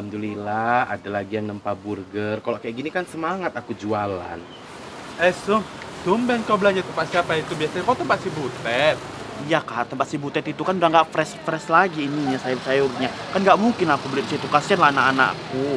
Alhamdulillah ada lagi yang nempa burger. Kalau kayak gini kan semangat aku jualan. Eh, Sum, tumben kau belanja tempat siapa itu? Biasanya kau tempat si Butet. Iya kak, tempat si Butet itu kan udah nggak fresh-fresh lagi ininya sayur-sayurnya. Kan nggak mungkin aku beli di situ, kasihan lah anak-anakku.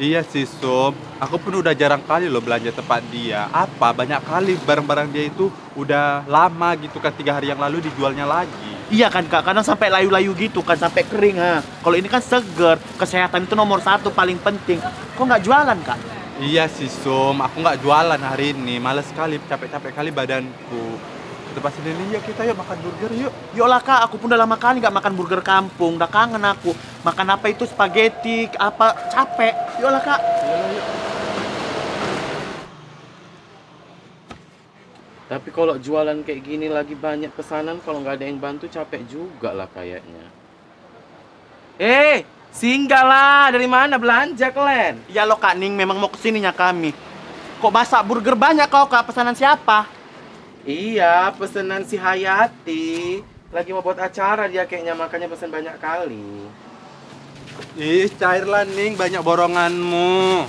Iya sih Sum. aku pun udah jarang kali loh belanja tempat dia. Apa banyak kali barang-barang dia itu udah lama gitu kan tiga hari yang lalu dijualnya lagi. Iya kan kak, kadang sampai layu-layu gitu kan, sampai kering ha. Kalau ini kan seger, kesehatan itu nomor satu paling penting. Kok nggak jualan kak? Iya sih Sum, aku nggak jualan hari ini, males sekali, capek-capek kali badanku. Kita pasti ini iya, yuk kita yuk makan burger yuk. Yuk Yolah kak, aku pun udah lama kali nggak makan burger kampung, udah kangen aku. Makan apa itu spaghetti, apa capek. Yuk Yolah kak. Tapi kalau jualan kayak gini lagi banyak pesanan, kalau nggak ada yang bantu capek juga lah kayaknya. Eh, hey, singgah lah. Dari mana belanja kalian? Ya lo Kak Ning memang mau kesininya kami. Kok masak burger banyak kau Kak? Pesanan siapa? Iya, pesanan si Hayati. Lagi mau buat acara dia kayaknya, makanya pesan banyak kali. Ih, cairlah Ning, banyak boronganmu.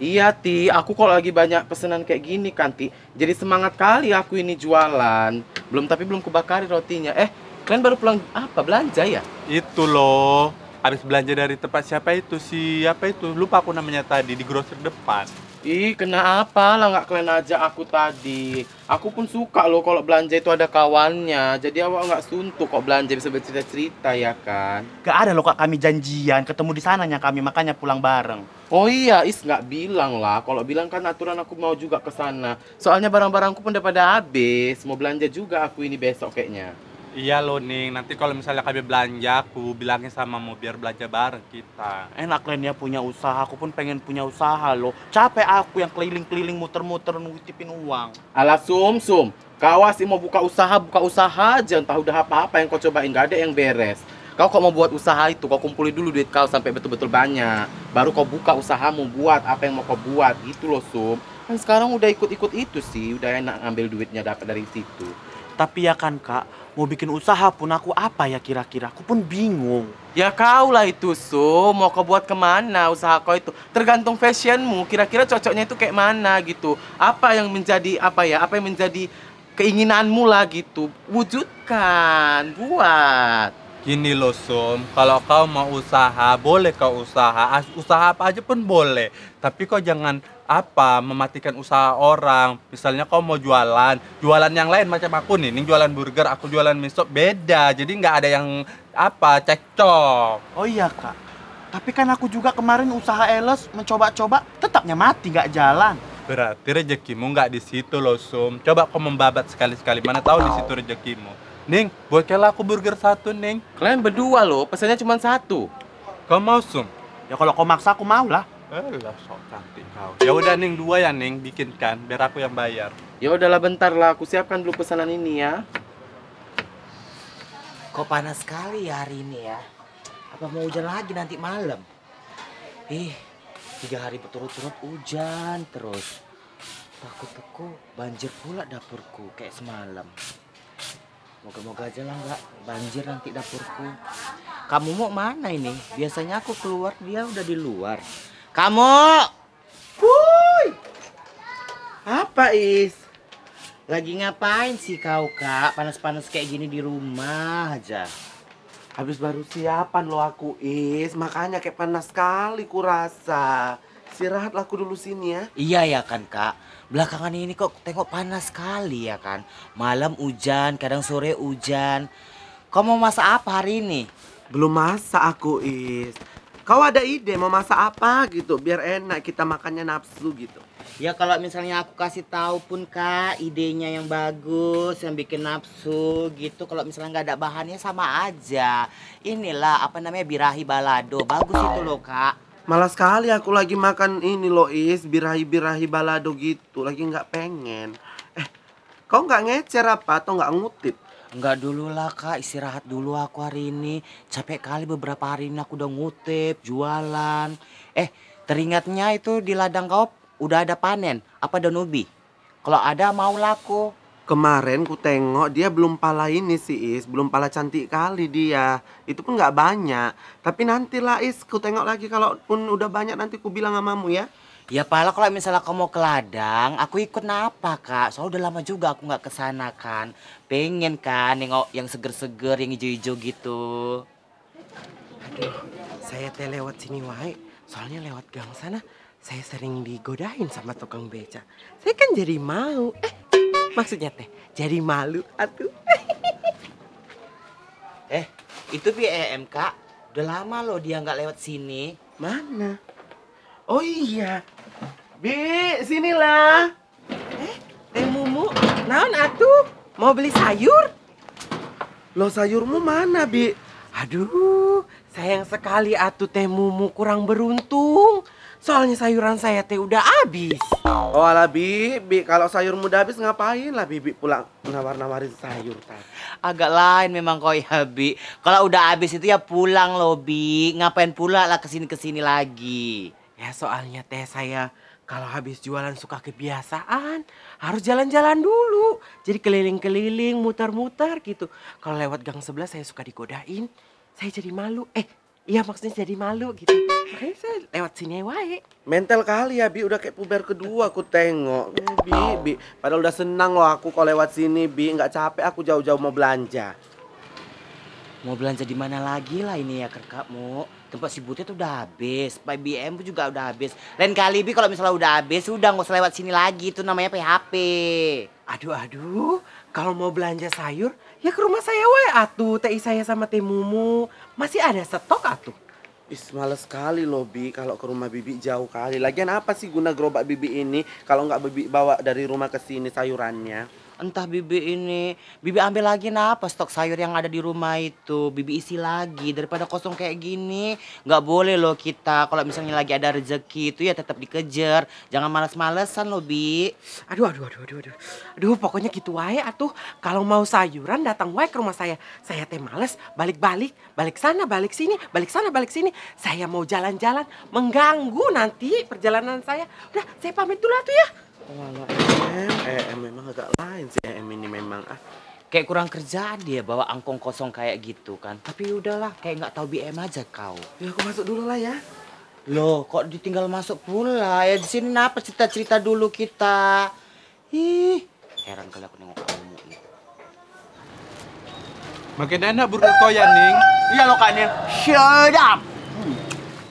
Iya Ti, aku kalau lagi banyak pesanan kayak gini kan Ti Jadi semangat kali aku ini jualan Belum tapi belum kubakari rotinya Eh, kalian baru pulang apa? Belanja ya? Itu loh Habis belanja dari tempat siapa itu? Siapa itu? Lupa aku namanya tadi, di grosir depan Ih, kenapa apa lah nggak kalian aja aku tadi. Aku pun suka loh kalau belanja itu ada kawannya. Jadi awak nggak suntuk kok belanja bisa bercerita-cerita ya kan? Gak ada loh kak, kami janjian ketemu di sananya kami makanya pulang bareng. Oh iya, Is nggak bilang lah. Kalau bilang kan aturan aku mau juga ke sana. Soalnya barang-barangku pun udah pada habis. Mau belanja juga aku ini besok kayaknya. Iya lo Ning, nanti kalau misalnya kami belanja, aku bilangin sama mau biar belanja bareng kita. Enak lah ya punya usaha, aku pun pengen punya usaha lo. Capek aku yang keliling-keliling muter-muter nungguin uang. Ala Sum Sum, kawas mau buka usaha, buka usaha aja. Entah udah apa-apa yang kau cobain, gak ada yang beres. Kau kok mau buat usaha itu, kau kumpulin dulu duit kau sampai betul-betul banyak. Baru kau buka usahamu, buat apa yang mau kau buat. Itu lo Sum. Kan sekarang udah ikut-ikut itu sih, udah enak ngambil duitnya dapat dari situ. Tapi ya kan kak, mau bikin usaha pun aku apa ya kira-kira? Aku pun bingung. Ya kau lah itu, Su. Mau kau buat kemana usaha kau itu? Tergantung fashionmu, kira-kira cocoknya itu kayak mana gitu. Apa yang menjadi, apa ya, apa yang menjadi keinginanmu lah gitu. Wujudkan, buat. Gini loh Sum, kalau kau mau usaha, boleh kau usaha, usaha apa aja pun boleh. Tapi kau jangan apa mematikan usaha orang. Misalnya kau mau jualan, jualan yang lain macam aku nih, ini jualan burger, aku jualan mie beda. Jadi nggak ada yang apa cekcok. Oh iya kak, tapi kan aku juga kemarin usaha Eles mencoba-coba, tetapnya mati nggak jalan. Berarti rezekimu nggak di situ loh Sum. Coba kau membabat sekali-sekali, mana tahu di situ rezekimu. Ning, bocah aku burger satu, Ning. Kalian berdua loh, pesannya cuma satu. Kau mau, Sum? Ya kalau kau maksa, aku mau lah. Eh, lah, sok cantik kau. Ya udah Ning, dua ya Ning, bikinkan, biar aku yang bayar. Ya udahlah bentar lah, aku siapkan dulu pesanan ini ya. Kok panas sekali ya hari ini ya? Apa mau hujan lagi nanti malam? Ih, tiga hari berturut-turut hujan terus. Takut aku banjir pula dapurku kayak semalam. Moga-moga aja lah nggak banjir nanti dapurku. Kamu mau mana ini? Biasanya aku keluar dia udah di luar. Kamu! Puy! Apa is? Lagi ngapain sih kau kak? Panas-panas kayak gini di rumah aja. Habis baru siapan lo aku is, makanya kayak panas sekali kurasa istirahat laku dulu sini ya. Iya ya kan kak. Belakangan ini kok tengok panas sekali ya kan. Malam hujan, kadang sore hujan. Kau mau masak apa hari ini? Belum masak aku Is. Kau ada ide mau masak apa gitu biar enak kita makannya nafsu gitu. Ya kalau misalnya aku kasih tahu pun kak idenya yang bagus yang bikin nafsu gitu kalau misalnya nggak ada bahannya sama aja. Inilah apa namanya birahi balado bagus itu loh kak. Malas sekali aku lagi makan ini loh Is Birahi-birahi balado gitu Lagi nggak pengen Eh kau nggak ngecer apa atau nggak ngutip? Enggak dulu lah kak, istirahat dulu aku hari ini. Capek kali beberapa hari ini aku udah ngutip, jualan. Eh, teringatnya itu di ladang kau udah ada panen, apa ada ubi? Kalau ada mau laku, kemarin ku tengok dia belum pala ini sih Is belum pala cantik kali dia itu pun nggak banyak tapi nantilah Is ku tengok lagi kalau pun udah banyak nanti ku bilang sama mu ya Ya pala kalau misalnya kamu mau ke ladang, aku ikut napa kak? Soalnya udah lama juga aku nggak kesana kan. Pengen kan nengok yang seger-seger, yang hijau-hijau gitu. Aduh, saya teh lewat sini wae. Soalnya lewat gang sana, saya sering digodain sama tukang beca. Saya kan jadi mau. Eh, Maksudnya teh jadi malu atuh. eh, itu PMK e udah lama loh dia nggak lewat sini. Mana? Oh iya. Bi, sinilah. Eh, Teh Mumu, naon atuh? Mau beli sayur? Lo sayurmu mana, Bi? Aduh, sayang sekali atuh Teh Mumu kurang beruntung. Soalnya sayuran saya teh udah habis. Oh ala bibi, kalau sayur muda habis ngapain lah bibi pulang nawar-nawarin sayur tadi? Agak lain memang kau ya bi. Kalau udah habis itu ya pulang loh bi. Ngapain pula lah kesini-kesini lagi. Ya soalnya teh saya kalau habis jualan suka kebiasaan harus jalan-jalan dulu. Jadi keliling-keliling, muter-muter gitu. Kalau lewat gang sebelah saya suka digodain, saya jadi malu. Eh Iya maksudnya jadi malu gitu. Makanya saya lewat sini wae. Mental kali ya Bi, udah kayak puber kedua aku tengok. Eh, bi, Bi, padahal udah senang loh aku kalau lewat sini Bi, nggak capek aku jauh-jauh mau belanja. Mau belanja di mana lagi lah ini ya kakakmu. Tempat si Butet tuh udah habis, BM juga udah habis. Lain kali Bi kalau misalnya udah habis, udah nggak usah lewat sini lagi, itu namanya PHP. Aduh, aduh, kalau mau belanja sayur, ya ke rumah saya wae atuh. Teh saya sama teh Mumu. Masih ada stok atuh. Is males sekali loh Bi kalau ke rumah Bibi jauh kali. Lagian apa sih guna gerobak Bibi ini kalau nggak Bibi bawa dari rumah ke sini sayurannya? entah bibi ini bibi ambil lagi napa stok sayur yang ada di rumah itu bibi isi lagi daripada kosong kayak gini nggak boleh loh kita kalau misalnya lagi ada rezeki itu ya tetap dikejar jangan malas malesan loh bi aduh aduh aduh aduh aduh aduh pokoknya gitu wae atuh kalau mau sayuran datang wae ke rumah saya saya teh males balik-balik balik sana balik sini balik sana balik sini saya mau jalan-jalan mengganggu nanti perjalanan saya udah saya pamit dulu tuh ya Walah, eh, em memang agak ngapain sih M ini memang ah? Kayak kurang kerjaan dia bawa angkong kosong kayak gitu kan. Tapi udahlah, kayak nggak tahu BM aja kau. Ya aku masuk dulu lah ya. Loh, kok ditinggal masuk pula? Ya di sini apa cerita-cerita dulu kita? Ih, heran kali aku nengok kamu ini. Makin enak burger koya, Ning. Iya lo kan, Shut up!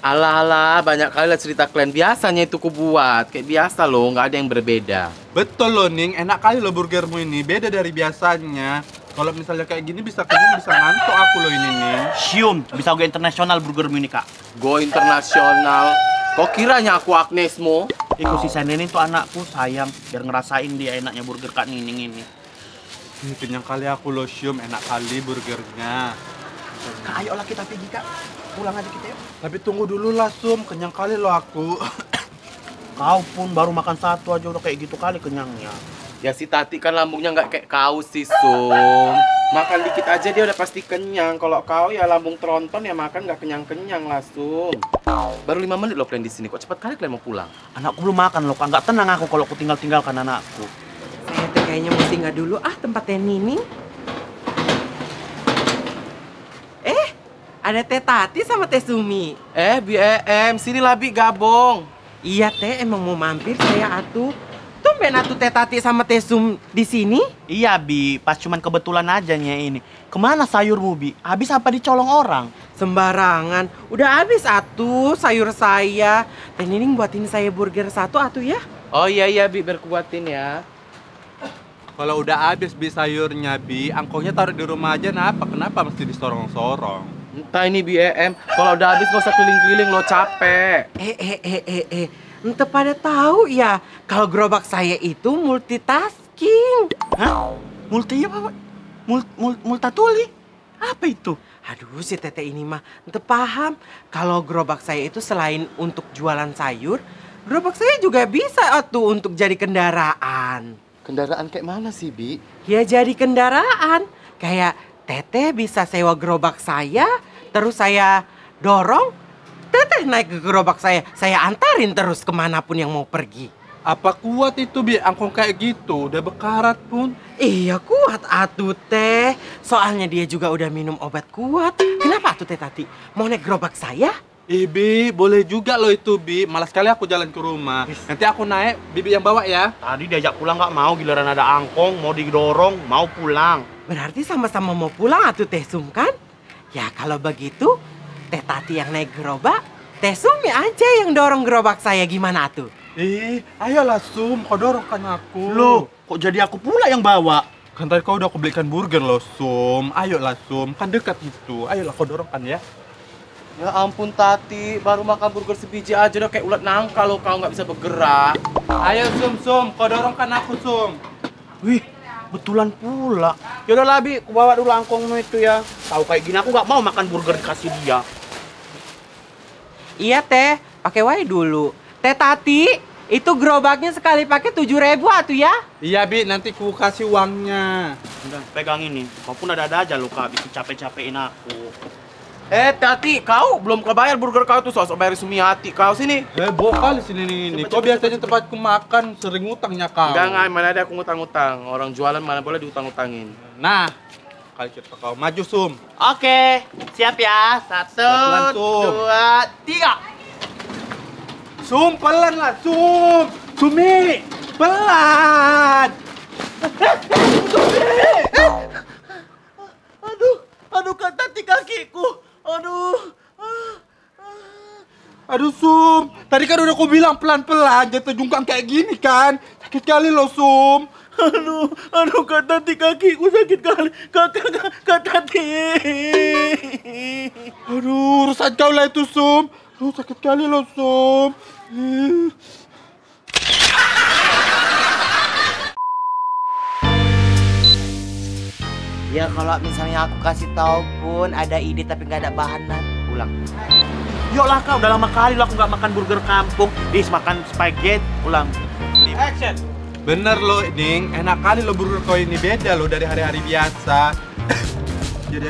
Alah alah, banyak kali lah cerita kalian. Biasanya itu ku buat kayak biasa loh, nggak ada yang berbeda. Betul loh Ning, enak kali lo burgermu ini, beda dari biasanya. Kalau misalnya kayak gini bisa kenyang, bisa ngantuk aku loh ini Ning. Sium, bisa gue internasional burgermu ini kak. Go internasional. Kok kiranya aku Agnesmu? Iku wow. si Senin itu anakku sayang, biar ngerasain dia enaknya burger kak Nining ini. Ini kenyang kali aku loh Sium, enak kali burgernya. Kak, ayolah kita pergi, Kak. Pulang aja kita yuk. Tapi tunggu dulu lah, Sum. Kenyang kali lo aku. kau pun baru makan satu aja udah kayak gitu kali kenyangnya. Ya si Tati kan lambungnya nggak kayak kau sih, Sum. Makan dikit aja dia udah pasti kenyang. Kalau kau ya lambung tronton ya makan nggak kenyang-kenyang lah, Sum. Baru lima menit lo kalian di sini. Kok cepat kali kalian mau pulang? Anakku belum makan loh, Kak. Nggak tenang aku kalau aku tinggal-tinggalkan anakku. Saya kayaknya mesti nggak dulu ah tempatnya Nining. Ada Teh Tati sama Teh Sumi. Eh, BEM, eh, sini labi gabung. Iya, Teh, emang mau mampir saya atuh. Tumben atuh Teh Tati sama Teh Sum di sini? Iya, Bi. Pas cuman kebetulan aja nih ini. Kemana sayurmu, Bi? Habis apa dicolong orang? Sembarangan. Udah habis atuh sayur saya. Teh Nining buatin saya burger satu atuh ya. Oh iya iya, Bi, berkuatin ya. Kalau udah habis bi sayurnya bi, angkonya taruh di rumah aja kenapa? Nah, kenapa mesti disorong-sorong? Entah ini BEM, kalau udah habis nggak usah keliling-keliling lo capek. Eh eh eh eh eh, entah pada tahu ya kalau gerobak saya itu multitasking. Hah? Multi apa? Mul, mul, multatuli? Apa itu? Aduh si Tete ini mah, Entah paham kalau gerobak saya itu selain untuk jualan sayur, gerobak saya juga bisa tuh untuk jadi kendaraan. Kendaraan kayak mana sih, Bi? Ya jadi kendaraan. Kayak Teteh bisa sewa gerobak saya, terus saya dorong, Teteh naik ke gerobak saya, saya antarin terus kemanapun yang mau pergi. Apa kuat itu biar angkong kayak gitu, udah bekarat pun. Iya kuat atuh teh, soalnya dia juga udah minum obat kuat. Kenapa atuh teh tadi? Mau naik gerobak saya? Ih boleh juga loh itu Bi. Malah sekali aku jalan ke rumah. Nanti aku naik, Bibi yang bawa ya. Tadi diajak pulang nggak mau, giliran ada angkong, mau didorong, mau pulang. Berarti sama-sama mau pulang atau Teh Sum kan? Ya kalau begitu, Teh Tati yang naik gerobak, Teh Sumi aja yang dorong gerobak saya gimana tuh? Ih, ayolah Sum, kau dorongkan aku. Loh, kok jadi aku pula yang bawa? Kan tadi kau udah aku belikan burger loh Sum. Ayolah Sum, kan dekat itu. Ayolah kau dorongkan ya. Ya ampun Tati, baru makan burger sebiji aja udah kayak ulat nangka lo, kau nggak bisa bergerak. Ayo Sum Sum, kau dorongkan aku Sum. Wih, betulan pula. Yaudah Labi, aku bawa dulu angkongmu itu ya. Tahu kayak gini aku nggak mau makan burger dikasih dia. Iya Teh, pakai wae dulu. Teh Tati, itu gerobaknya sekali pakai tujuh ribu atuh ya? Iya Bi, nanti ku kasih uangnya. Udah, pegang ini. Kau pun ada-ada aja lo kak, bisa capek-capekin aku. Eh, Tati, kau belum kebayar burger kau tuh sosok bayar Sumiati kau sini. Eh, bokal di sini nih. Cepet, kau cepet, biasanya cepet, tempatku makan sering utangnya kau. Enggak, enggak, mana ada aku ngutang ngutang Orang jualan mana boleh diutang-utangin. Nah, kali cerita kau maju, Sum. Oke, siap ya. Satu, Pelan, dua, tiga. Sum, pelan lah, Sum. Sumi, pelan. Sumi. Aduh, aduh kata di kakiku. Aduh. Aduh Sum, tadi kan udah aku bilang pelan-pelan, jatuh jungkang kayak gini kan. Sakit kali loh Sum. Aduh, aduh kak Tati kakiku sakit kali. Kak, kak, kak, Tati. Aduh, rusak kau lah itu Sum. Aduh sakit kali loh Sum. Ya kalau misalnya aku kasih tahu pun ada ide tapi nggak ada bahanan, pulang. lah kau, udah lama kali lo aku nggak makan burger kampung, dis makan spaghetti, pulang. Action. Bener lo, Ding. Enak kali lo burger kau ini beda lo dari hari-hari biasa. Jadi.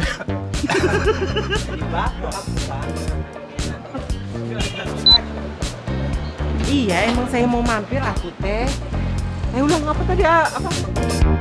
iya, emang saya mau mampir aku teh. Eh ulang ah, apa tadi apa?